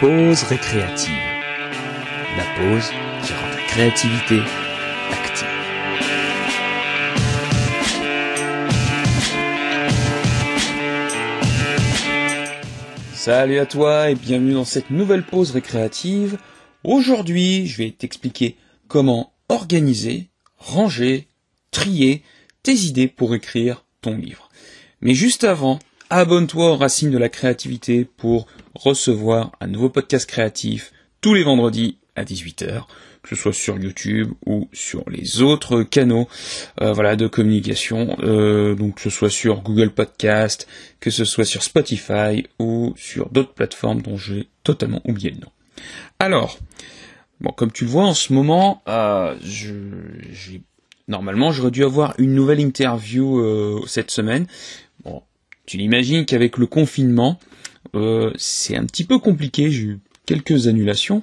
pause récréative. La pause qui rend la créativité active. Salut à toi et bienvenue dans cette nouvelle pause récréative. Aujourd'hui, je vais t'expliquer comment organiser, ranger, trier tes idées pour écrire ton livre. Mais juste avant, Abonne-toi aux racines de la créativité pour recevoir un nouveau podcast créatif tous les vendredis à 18h, que ce soit sur YouTube ou sur les autres canaux euh, voilà, de communication, euh, donc que ce soit sur Google Podcast, que ce soit sur Spotify ou sur d'autres plateformes dont j'ai totalement oublié le nom. Alors, bon, comme tu le vois en ce moment, euh, je, normalement j'aurais dû avoir une nouvelle interview cette semaine. Bon, tu l'imagines qu'avec le confinement, euh, c'est un petit peu compliqué, j'ai eu quelques annulations,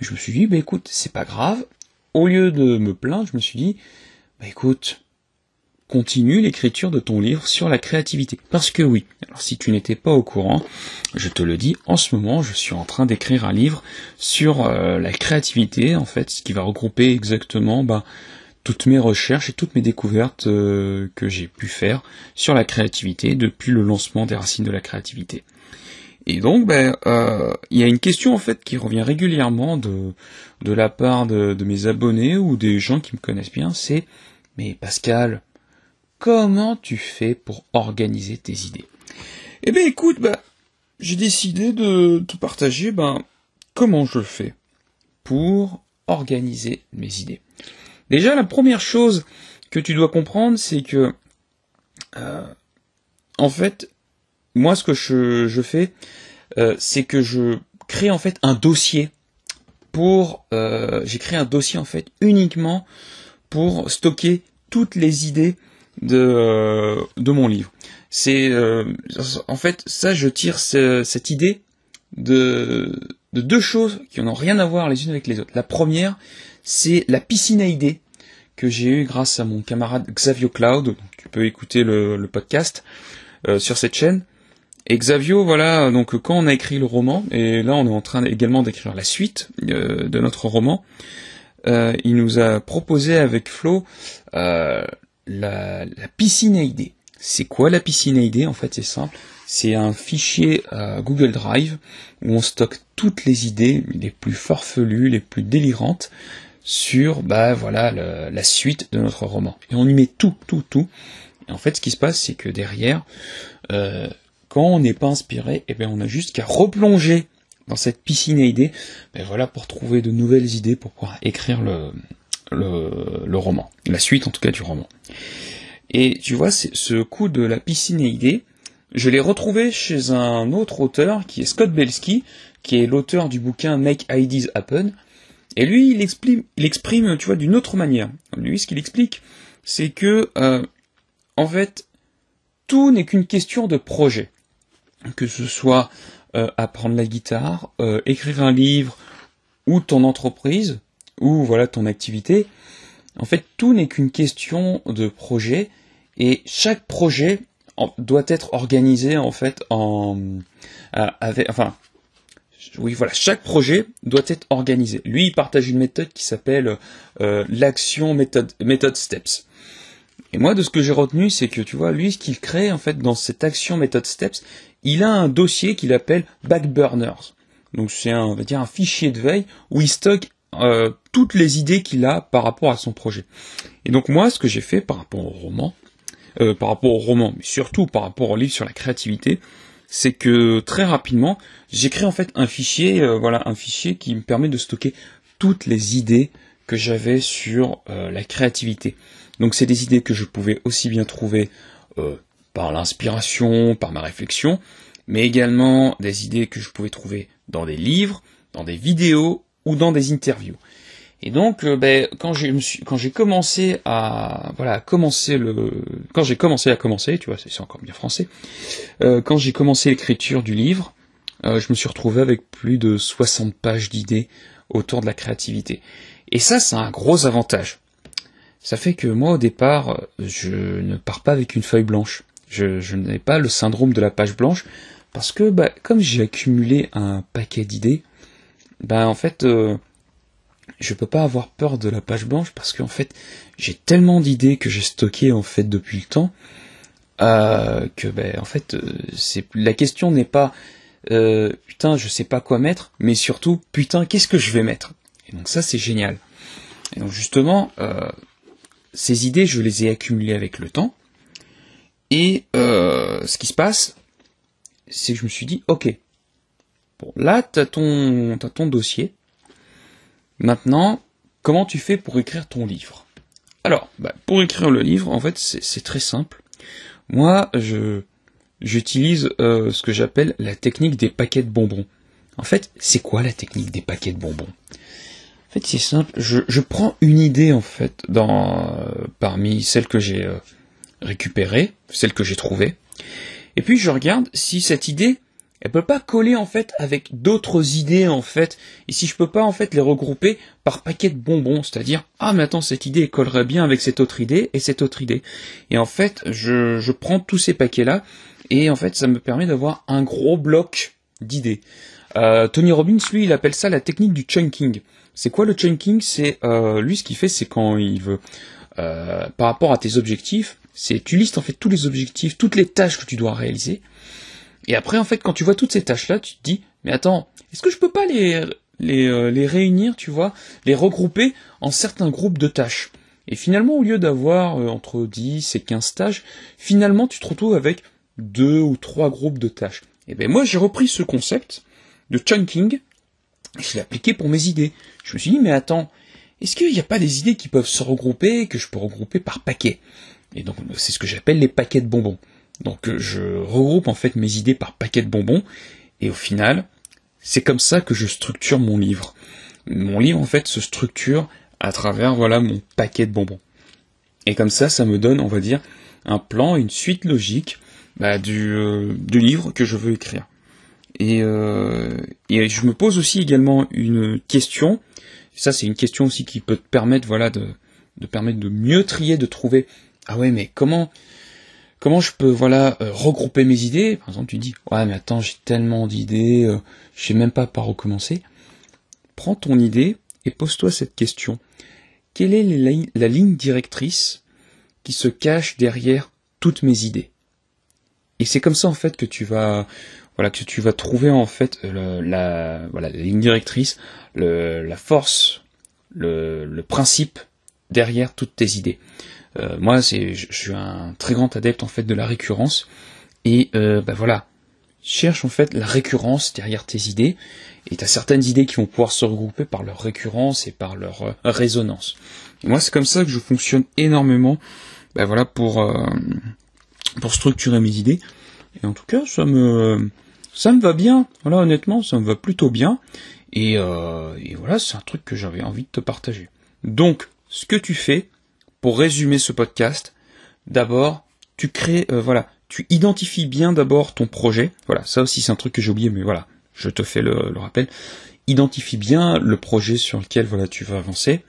mais je me suis dit, bah écoute, c'est pas grave. Au lieu de me plaindre, je me suis dit, bah écoute, continue l'écriture de ton livre sur la créativité. Parce que oui, alors si tu n'étais pas au courant, je te le dis, en ce moment, je suis en train d'écrire un livre sur euh, la créativité, en fait, ce qui va regrouper exactement bah, toutes mes recherches et toutes mes découvertes euh, que j'ai pu faire sur la créativité depuis le lancement des racines de la créativité. Et donc, ben, euh, il y a une question en fait qui revient régulièrement de, la part de, mes abonnés ou des gens qui me connaissent bien, c'est mais Pascal, comment tu fais pour organiser tes idées Eh ben écoute, ben, j'ai décidé de te partager ben, comment je fais pour organiser mes idées. Déjà, la première chose que tu dois comprendre, c'est que, euh, en fait, moi, ce que je, fais, euh, c'est que je crée en fait un dossier pour, euh, j'ai créé un dossier en fait uniquement pour stocker toutes les idées de, de mon livre. C'est en fait ça, je tire cette idée de, de deux choses qui n'ont rien à voir les unes avec les autres. La première, c'est la piscine à idées que j'ai eu grâce à mon camarade Xavio Cloud, tu peux écouter le, podcast euh, sur cette chaîne. Et Xavio, voilà, donc quand on a écrit le roman, et là on est en train également d'écrire la suite euh, de notre roman, euh, il nous a proposé avec Flo la, la, piscine à idées. C'est quoi la piscine à idées En fait, c'est simple. C'est un fichier Google Drive où on stocke toutes les idées les plus farfelues, les plus délirantes, sur bah voilà la suite de notre roman. Et on y met tout, tout, tout. Et en fait, ce qui se passe, c'est que derrière, euh, quand on n'est pas inspiré, eh bien, on a juste qu'à replonger dans cette piscine à idées, ben, voilà, pour trouver de nouvelles idées pour pouvoir écrire le, le roman, la suite en tout cas du roman. Et tu vois, ce coup de la piscine à idées, je l'ai retrouvé chez un autre auteur qui est Scott Belsky, qui est l'auteur du bouquin Make Ideas Happen, et lui, il exprime, il exprime tu vois, d'une autre manière. Lui, ce qu'il explique, c'est que, euh, en fait, tout n'est qu'une question de projet. Que ce soit euh, apprendre la guitare, euh, écrire un livre, ou ton entreprise, ou voilà ton activité. En fait, tout n'est qu'une question de projet, et chaque projet doit être organisé en fait en, enfin, oui, voilà, chaque projet doit être organisé. Lui, il partage une méthode qui s'appelle euh, l'action méthode, steps. Et moi, de ce que j'ai retenu, c'est que tu vois, lui, ce qu'il crée en fait dans cette action méthode steps, il a un dossier qu'il appelle backburners. Donc c'est un, on va dire, un fichier de veille où il stocke euh, toutes les idées qu'il a par rapport à son projet. Et donc moi, ce que j'ai fait par rapport au roman, euh, par rapport au roman, mais surtout par rapport au livre sur la créativité, c'est que très rapidement, j'ai créé en fait un fichier, euh, voilà, un fichier qui me permet de stocker toutes les idées que j'avais sur euh, la créativité. Donc c'est des idées que je pouvais aussi bien trouver euh, par l'inspiration, par ma réflexion, mais également des idées que je pouvais trouver dans des livres, dans des vidéos ou dans des interviews. Et donc, euh, ben, quand j'ai commencé à voilà commencer le quand j'ai commencé à commencer, tu vois, c'est encore bien français. Euh, quand j'ai commencé l'écriture du livre, euh, je me suis retrouvé avec plus de 60 pages d'idées autour de la créativité. Et ça, c'est un gros avantage. Ça fait que moi, au départ, je ne pars pas avec une feuille blanche. Je, n'ai pas le syndrome de la page blanche parce que, ben, comme j'ai accumulé un paquet d'idées, ben en fait je peux pas avoir peur de la page blanche parce qu'en fait j'ai tellement d'idées que j'ai stockées en fait depuis le temps euh, que ben en fait euh, c'est la question n'est pas euh, putain je sais pas quoi mettre mais surtout putain qu'est-ce que je vais mettre et donc ça c'est génial et donc justement ces idées je les ai accumulées avec le temps et ce qui se passe c'est que je me suis dit ok bon là t'as ton t'as ton dossier Maintenant, comment tu fais pour écrire ton livre Alors, bah, pour écrire le livre, en fait, c'est très simple. Moi, je j'utilise euh, ce que j'appelle la technique des paquets de bonbons. En fait, c'est quoi la technique des paquets de bonbons En fait, c'est simple. Je, prends une idée en fait dans euh, parmi celles que j'ai euh, récupérées, celles que j'ai trouvées, et puis je regarde si cette idée elle peut pas coller en fait avec d'autres idées en fait et si je peux pas en fait les regrouper par paquet de bonbons c'est-à-dire ah mais attends cette idée collerait bien avec cette autre idée et cette autre idée et en fait je, je prends tous ces paquets là et en fait ça me permet d'avoir un gros bloc d'idées euh, Tony Robbins lui il appelle ça la technique du chunking c'est quoi le chunking c'est euh, lui ce qu'il fait c'est quand il veut euh, par rapport à tes objectifs c'est tu listes en fait tous les objectifs toutes les tâches que tu dois réaliser et après, en fait, quand tu vois toutes ces tâches-là, tu te dis, mais attends, est-ce que je peux pas les, les, euh, réunir, tu vois, les regrouper en certains groupes de tâches Et finalement, au lieu d'avoir euh, entre 10 et 15 tâches, finalement, tu te retrouves avec deux ou trois groupes de tâches. Et eh bien moi, j'ai repris ce concept de chunking, et je l'ai appliqué pour mes idées. Je me suis dit, mais attends, est-ce qu'il n'y a pas des idées qui peuvent se regrouper, que je peux regrouper par paquet Et donc, c'est ce que j'appelle les paquets de bonbons. Donc euh, je regroupe en fait mes idées par paquet de bonbons, et au final, c'est comme ça que je structure mon livre. Mon livre en fait se structure à travers voilà mon paquet de bonbons. Et comme ça, ça me donne, on va dire, un plan, une suite logique bah, euh, du, livre que je veux écrire. Euh, et, je me pose aussi également une question. Ça, c'est une question aussi qui peut te permettre, voilà, de permettre de mieux trier, de trouver. Ah ouais, mais comment comment je peux voilà euh, regrouper mes idées Par exemple, tu dis ouais mais attends j'ai tellement d'idées, je euh, je sais même pas par où commencer. Prends ton idée et pose-toi cette question quelle est la, ligne directrice qui se cache derrière toutes mes idées Et c'est comme ça en fait que tu vas voilà que tu vas trouver en fait la la ligne directrice, la force, le principe derrière toutes tes idées. Euh, moi, c'est, je, suis un très grand adepte en fait de la récurrence. Et euh, bah voilà, cherche en fait la récurrence derrière tes idées. Et tu as certaines idées qui vont pouvoir se regrouper par leur récurrence et par leur euh, résonance. moi, c'est comme ça que je fonctionne énormément. Bah voilà pour pour structurer mes idées. Et en tout cas, ça me ça me va bien. Voilà, honnêtement, ça me va plutôt bien. Et, et voilà, c'est un truc que j'avais envie de te partager. Donc, ce que tu fais, pour résumer ce podcast, d'abord, tu crées, euh, voilà, tu identifies bien d'abord ton projet. Voilà, ça aussi c'est un truc que j'ai oublié, mais voilà, je te fais le, rappel. Identifie bien le projet sur lequel voilà tu veux avancer.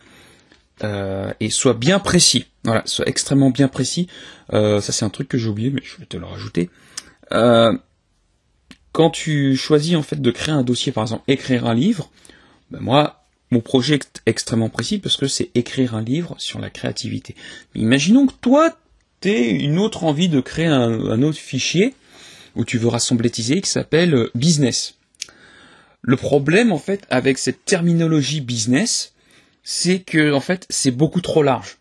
Euh, et sois bien précis. Voilà, sois extrêmement bien précis. Euh, ça c'est un truc que j'ai oublié, mais je vais te le rajouter. quand tu choisis en fait de créer un dossier, par exemple écrire un livre, ben moi mon projet est extrêmement précis parce que c'est écrire un livre sur la créativité. Imaginons que toi, tu aies une autre envie de créer un, autre fichier où tu veux rassembler qui s'appelle euh, business. Le problème, en fait, avec cette terminologie business, c'est que, en fait, c'est beaucoup trop large.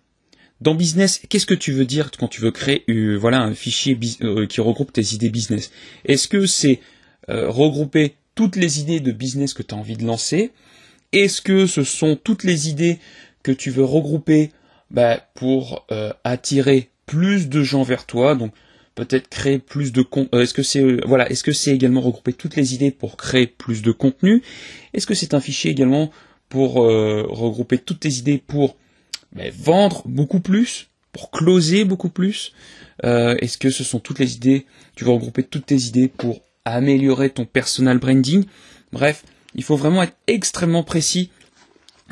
Dans business, qu'est-ce que tu veux dire quand tu veux créer euh, voilà, un fichier euh, qui regroupe tes idées business Est-ce que c'est regrouper toutes les idées de business que tu as envie de lancer est-ce que ce sont toutes les idées que tu veux regrouper bah, pour euh, attirer plus de gens vers toi Donc peut-être créer plus de contenu. Est-ce que c'est euh, voilà, est-ce que c'est également regrouper toutes les idées pour créer plus de contenu Est-ce que c'est un fichier également pour euh, regrouper toutes tes idées pour vendre beaucoup plus, pour closer beaucoup plus Est-ce que ce sont toutes les idées Tu veux regrouper toutes tes idées pour améliorer ton personal branding Bref, il faut vraiment être extrêmement précis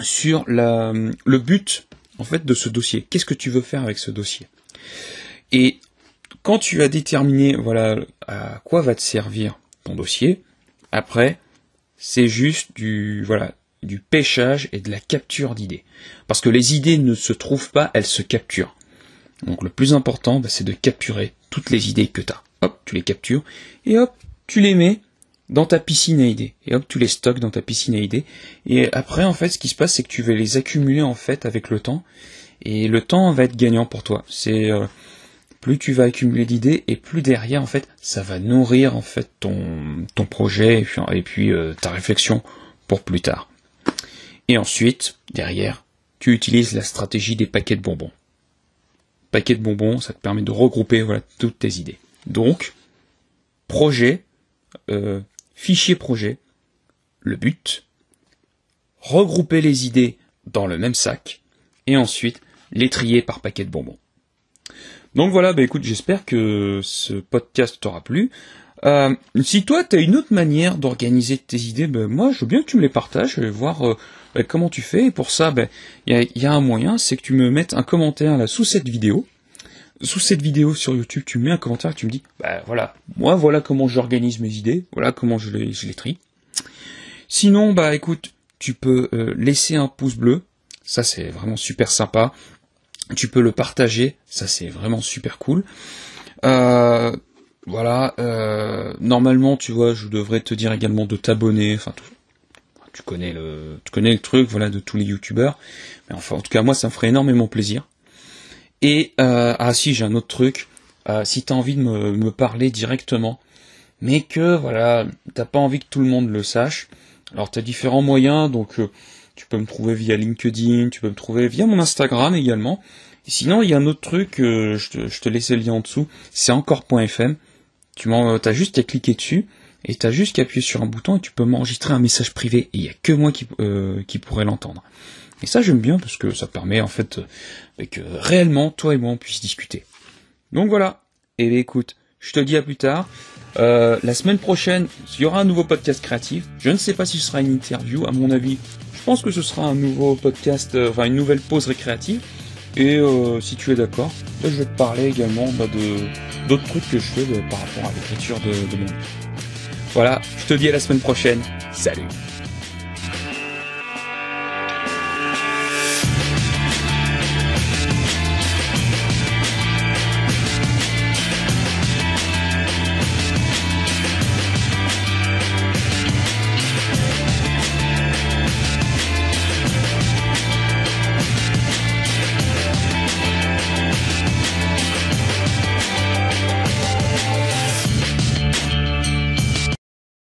sur le but en fait de ce dossier. Qu'est-ce que tu veux faire avec ce dossier Et quand tu as déterminé voilà à quoi va te servir ton dossier, après c'est juste du voilà du pêchage et de la capture d'idées. Parce que les idées ne se trouvent pas, elles se capturent. Donc le plus important, bah, c'est de capturer toutes les idées que tu as. Hop, tu les captures et hop, tu les mets dans ta piscine à idées. Et hop, tu les stocks dans ta piscine à idées. Et après, en fait, ce qui se passe, c'est que tu vas les accumuler, en fait, avec le temps. Et le temps va être gagnant pour toi. C'est, euh, plus tu vas accumuler d'idées et plus derrière, en fait, ça va nourrir, en fait, ton, ton projet et puis, euh, ta réflexion pour plus tard. Et ensuite, derrière, tu utilises la stratégie des paquets de bonbons. Paquets de bonbons, ça te permet de regrouper, voilà, toutes tes idées. Donc, projet, euh, Fichier projet. Le but Regrouper les idées dans le même sac et ensuite les trier par paquet de bonbons. Donc voilà, bah écoute, j'espère que ce podcast t'aura plu. Euh, si toi t'as une autre manière d'organiser tes idées, bah moi je veux bien que tu me les partages, je vais voir euh, bah comment tu fais. Et pour ça, il y, a, y, a, un moyen, c'est que tu me mettes un commentaire là sous cette vidéo sous cette vidéo sur YouTube, tu mets un commentaire, tu me dis, bah voilà, moi voilà comment j'organise mes idées, voilà comment je les, les trie. Sinon, bah écoute, tu peux euh, laisser un pouce bleu, ça c'est vraiment super sympa. Tu peux le partager, ça c'est vraiment super cool. Euh, voilà, euh, normalement, tu vois, je devrais te dire également de t'abonner, enfin tu connais le tu connais le truc voilà de tous les youtubeurs mais enfin en tout cas moi ça me ferait énormément plaisir et euh, ah si, j'ai un autre truc. Euh, si t'as envie de me, parler directement, mais que voilà, t'as pas envie que tout le monde le sache. Alors t'as différents moyens, donc euh, tu peux me trouver via LinkedIn, tu peux me trouver via mon Instagram également. sinon, il y a un autre truc, euh, je te, je, te, laisse le lien en dessous, c'est encore.fm. Tu as juste à cliquer dessus et as juste qu'à appuyer sur un bouton et tu peux m'enregistrer un message privé. Et il y a que moi qui, euh, qui pourrais l'entendre. Et ça j'aime bien parce que ça permet en fait euh, que réellement toi et moi on puisse discuter. Donc voilà. Et eh écoute, je te dis à plus tard. Euh, la semaine prochaine, il y aura un nouveau podcast créatif. Je ne sais pas si ce sera une interview, à mon avis. Je pense que ce sera un nouveau podcast, euh, enfin une nouvelle pause récréative. Et si tu es d'accord, je vais te parler également bah, de d'autres trucs que je fais par rapport à l'écriture de, de mon livre. Voilà, je te dis à la semaine prochaine. Salut